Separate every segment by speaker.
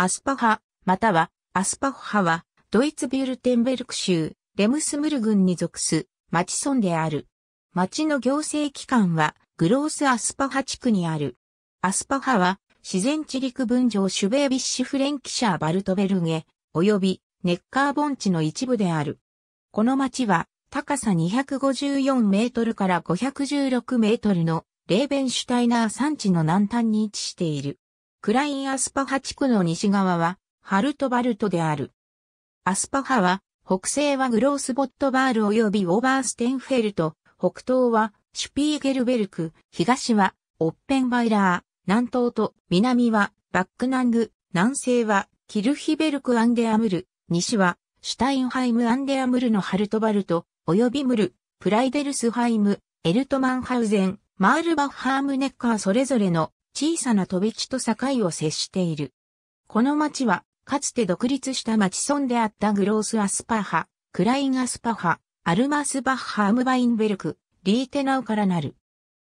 Speaker 1: アスパ派、またはアスパフ派は、ドイツビュルテンベルク州、レムスムル郡に属す、町村である。町の行政機関は、グロースアスパハ地区にある。アスパ派は、自然地陸分譲シュベービッシュフレンキシャーバルトベルゲ、及びネッカー盆地の一部である。この町は、高さ254メートルから516メートルのレーベンシュタイナー山地の南端に位置している。クラインアスパハ地区の西側は、ハルトバルトである。アスパハは、北西はグロースボットバール及びオーバーステンフェルト、北東はシュピーゲルベルク、東はオッペンバイラー、南東と南はバックナング、南西はキルヒベルクアンデアムル、西はシュタインハイムアンデアムルのハルトバルト、及びムル、プライデルスハイム、エルトマンハウゼン、マールバッハームネッカーそれぞれの小さな飛び地と境を接している。この町は、かつて独立した町村であったグロース・アスパハ、クライン・アスパハ、アルマス・バッハ・アムバインベルク、リーテナウからなる。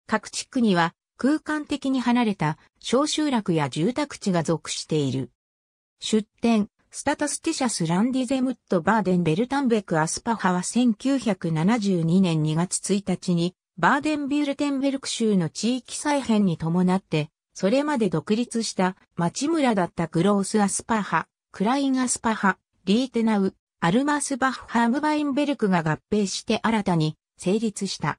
Speaker 1: 各地区には空間的に離れた小集落や住宅地が属している。出展、スタタスティシャス・ランディゼムット・バーデン・ベルタンベク・アスパハは1972年2月1日にバーデン・ビュルテンベルク州の地域再編に伴ってそれまで独立した町村だったグロース・アスパハ、クライン・アスパハ、リーテナウ、アルマス・バッハムバインベルクが合併して新たに成立した。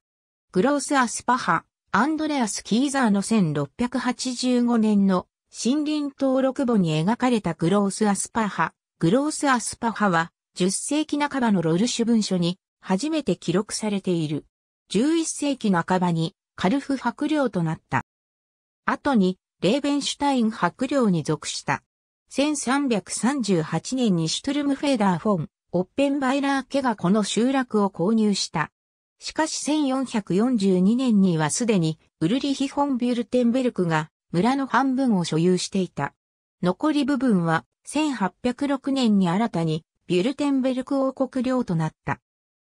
Speaker 1: グロース・アスパハ、アンドレアス・キーザーの1685年の森林登録簿に描かれたグロース・アスパハ。グロース・アスパハは10世紀半ばのロルシュ文書に初めて記録されている。11世紀半ばにカルフ伯領となった。後にレーベンシュタイン伯領に属した。1338年にシュトルムフェーダーフォン、オッペンバイラー家がこの集落を購入した。しかし1442年にはすでにウルリヒ・フォン・ビュルテンベルクが村の半分を所有していた。残り部分は1806年に新たにビュルテンベルク王国領となった。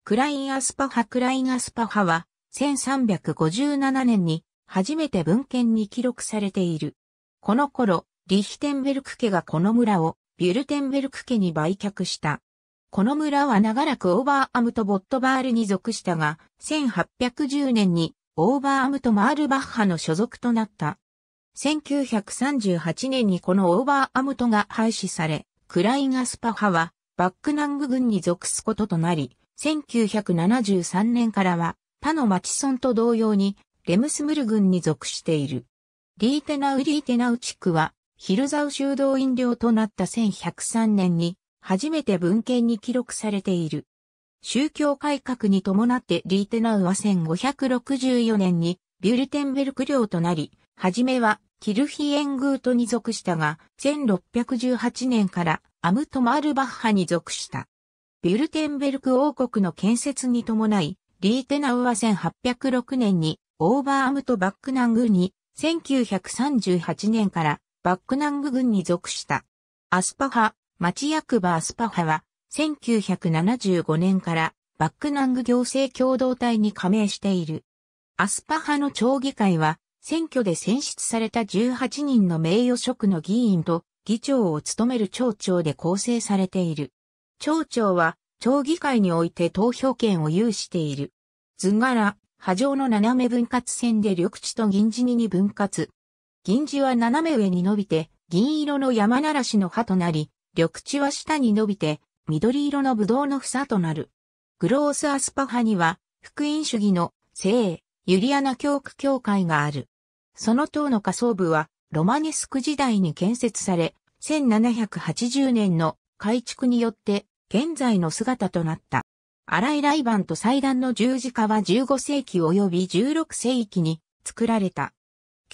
Speaker 1: クライン・アスパハ・クライン・アスパハは1357年に初めて文献に記録されている。この頃、リヒテンベルク家がこの村をビュルテンベルク家に売却した。この村は長らくオーバーアムとボットバールに属したが、1810年にオーバーアムとマールバッハの所属となった。1938年にこのオーバーアムトが廃止され、クライガスパ派はバックナング軍に属すこととなり、1973年からは他の町村と同様にレムスムル郡に属している。リーテナウリーテナウ地区は、ヒルザウ修道院領となった1103年に、初めて文献に記録されている。宗教改革に伴ってリーテナウは1564年にビュルテンベルク領となり、はじめはキルヒエングートに属したが、1618年からアムトマールバッハに属した。ビュルテンベルク王国の建設に伴い、リーテナウは1806年にオーバーアムとバックナングに、1938年からバックナング軍に属した。アスパハ、町役場アスパハは、1975年からバックナング行政共同体に加盟している。アスパハの町議会は、選挙で選出された18人の名誉職の議員と議長を務める町長で構成されている。町長は、町議会において投票権を有している。図柄、波状の斜め分割線で緑地と銀地にに分割。銀地は斜め上に伸びて、銀色の山ならしの葉となり、緑地は下に伸びて、緑色のブドウの房となる。グロースアスパハには、福音主義の聖、ユリアナ教区教会がある。その塔の下層部は、ロマネスク時代に建設され、1780年の改築によって、現在の姿となった。ラ井バンと祭壇の十字架は15世紀及び16世紀に作られた。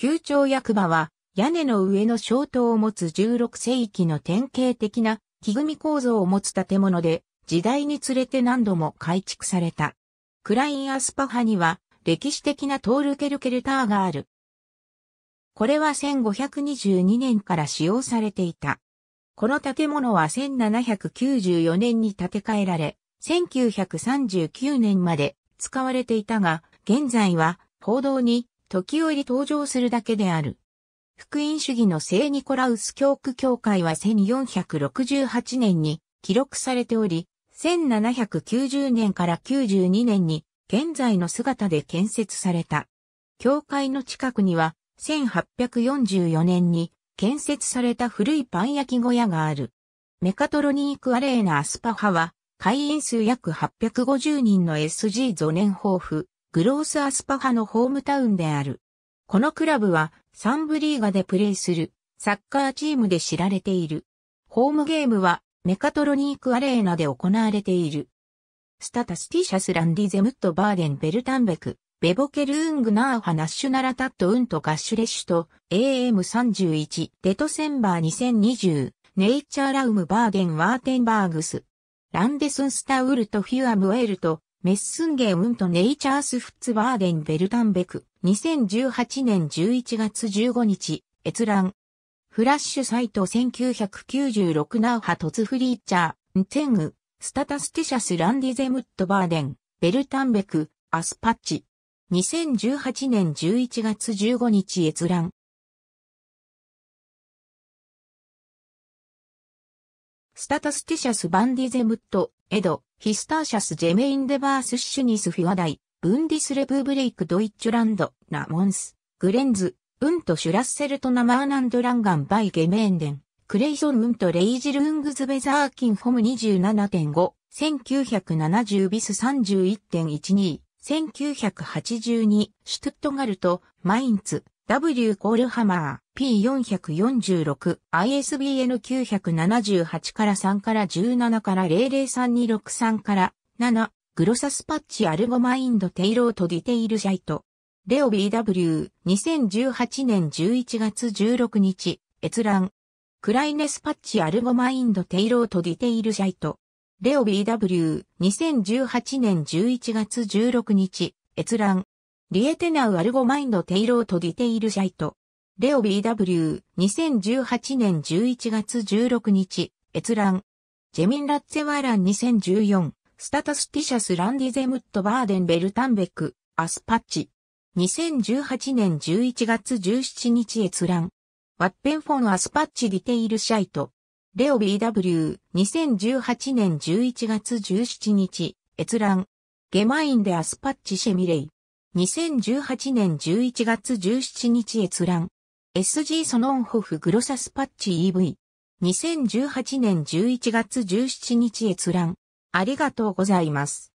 Speaker 1: 宮庁役場は屋根の上の小塔を持つ16世紀の典型的な木組み構造を持つ建物で時代につれて何度も改築された。クラインアスパハには歴史的なトールケルケルターがある。これは1522年から使用されていた。この建物は1794年に建て替えられ、1939年まで使われていたが、現在は報道に時折登場するだけである。福音主義の聖ニコラウス教区教会は1468年に記録されており、1790年から92年に現在の姿で建設された。教会の近くには1844年に建設された古いパン焼き小屋がある。メカトロニークアレーナ・アスパハは会員数約850人の SG ゾネンホーフ、グロースアスパハのホームタウンである。このクラブは、サンブリーガでプレーする、サッカーチームで知られている。ホームゲームは、メカトロニークアレーナで行われている。スタタスティシャスランディゼムットバーデンベルタンベク、ベボケルーングナーハナッシュナラタットウントガッシュレッシュと AM31 デトセンバー2020ネイチャーラウムバーデンワーテンバーグスランデスンスタウルトフュアムエルト、メッスンゲウントネイチャースフッツバーデンベルタンベク、2018年11月15日、閲覧。フラッシュサイト1996ナウハトツフリーチャー、ンテング、スタタスティシャスランディゼムットバーデン、ベルタンベク、アスパッチ。2018年11月15日閲覧。スタタスティシャス・バンディゼムット、エド、ヒスターシャス・ジェメインデバース・シュニス・フィワダイ、ブンディス・レブブレイク・ドイッチュランド、ナモンス、グレンズ、ウント・シュラッセルト・ナマーナンド・ランガン・バイ・ゲメーンデン、クレイソン・ウント・レイジル・ウングズ・ベザー・キン・ホム27.5、1970ビス31.12、1982、シュトゥットガルト、マインツ、W コールハマー。P446、ISBN 978から3から17から003263から7、グロサスパッチアルゴマインドテイロートディテイルシャイト。レオ BW、2018年11月16日、閲覧。クライネスパッチアルゴマインドテイロートディテイルシャイト。レオ BW、2018年11月16日、閲覧。リエテナウアルゴマインドテイロートディテイルシャイト。レオ BW、2018年11月16日、閲覧。ジェミン・ラッツェワーラン2014、スタタスティシャス・ランディゼムット・バーデン・ベルタンベック、アスパッチ。2018年11月17日閲覧。ワッペンフォン・アスパッチ・ディテイル・シャイト。レオ BW、2018年11月17日、閲覧。ゲマインでアスパッチ・シェミレイ。2018年11月17日閲覧。SG ソノンホフグロサスパッチ EV。2018年11月17日閲覧。ありがとうございます。